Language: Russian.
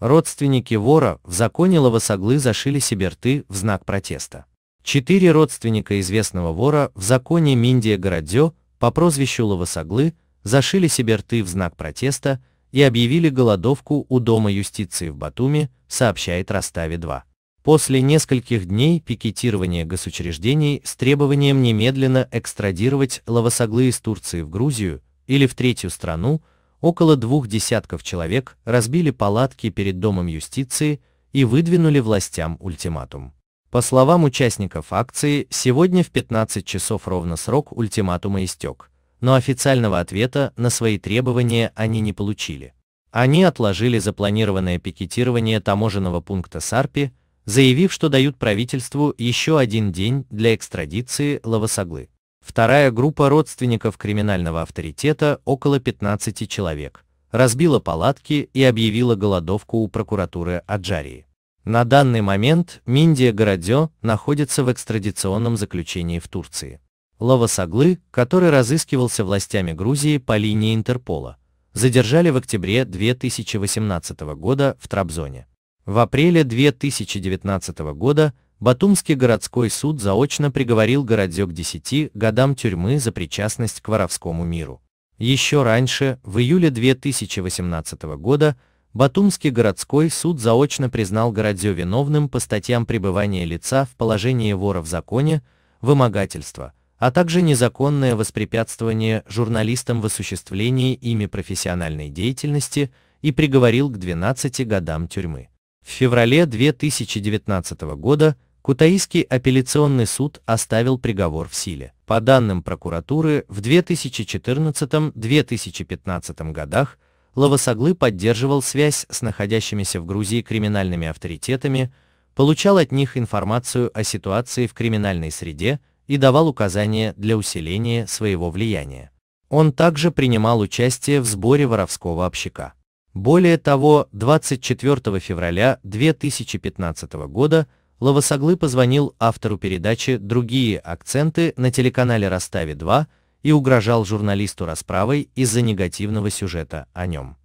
Родственники вора в законе Лавосоглы зашили себе рты в знак протеста. Четыре родственника известного вора в законе Миндия Городзё по прозвищу Лавосоглы зашили себе рты в знак протеста и объявили голодовку у Дома юстиции в Батуми, сообщает Роставе-2. После нескольких дней пикетирования госучреждений с требованием немедленно экстрадировать лавосоглы из Турции в Грузию или в третью страну, около двух десятков человек разбили палатки перед Домом юстиции и выдвинули властям ультиматум. По словам участников акции, сегодня в 15 часов ровно срок ультиматума истек, но официального ответа на свои требования они не получили. Они отложили запланированное пикетирование таможенного пункта Сарпи, заявив, что дают правительству еще один день для экстрадиции Лавасаглы. Вторая группа родственников криминального авторитета, около 15 человек, разбила палатки и объявила голодовку у прокуратуры Аджарии. На данный момент Миндия Городё находится в экстрадиционном заключении в Турции. Лавасаглы, который разыскивался властями Грузии по линии Интерпола, задержали в октябре 2018 года в Трабзоне. В апреле 2019 года Батумский городской суд заочно приговорил городзек к 10 годам тюрьмы за причастность к воровскому миру. Еще раньше, в июле 2018 года, Батумский городской суд заочно признал городзё виновным по статьям пребывания лица в положении вора в законе, вымогательство, а также незаконное воспрепятствование журналистам в осуществлении ими профессиональной деятельности и приговорил к 12 годам тюрьмы. В феврале 2019 года Кутаиский апелляционный суд оставил приговор в силе. По данным прокуратуры, в 2014-2015 годах Лавасаглы поддерживал связь с находящимися в Грузии криминальными авторитетами, получал от них информацию о ситуации в криминальной среде и давал указания для усиления своего влияния. Он также принимал участие в сборе воровского общака. Более того, 24 февраля 2015 года Лавасаглы позвонил автору передачи «Другие акценты» на телеканале «Растави-2» и угрожал журналисту расправой из-за негативного сюжета о нем.